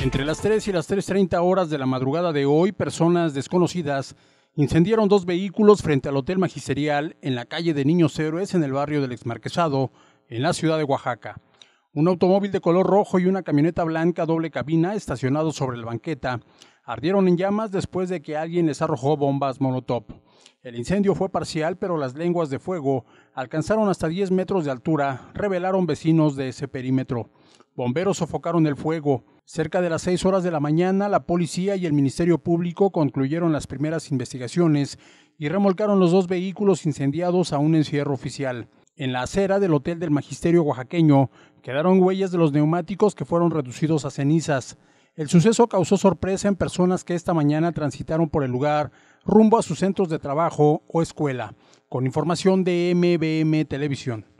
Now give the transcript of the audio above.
Entre las 3 y las 3.30 horas de la madrugada de hoy, personas desconocidas incendiaron dos vehículos frente al Hotel Magisterial en la calle de Niños Héroes en el barrio del Exmarquesado, en la ciudad de Oaxaca. Un automóvil de color rojo y una camioneta blanca doble cabina estacionados sobre la banqueta ardieron en llamas después de que alguien les arrojó bombas monotop. El incendio fue parcial, pero las lenguas de fuego alcanzaron hasta 10 metros de altura, revelaron vecinos de ese perímetro. Bomberos sofocaron el fuego. Cerca de las 6 horas de la mañana, la policía y el Ministerio Público concluyeron las primeras investigaciones y remolcaron los dos vehículos incendiados a un encierro oficial. En la acera del Hotel del Magisterio Oaxaqueño quedaron huellas de los neumáticos que fueron reducidos a cenizas. El suceso causó sorpresa en personas que esta mañana transitaron por el lugar rumbo a sus centros de trabajo o escuela. Con información de MBM Televisión.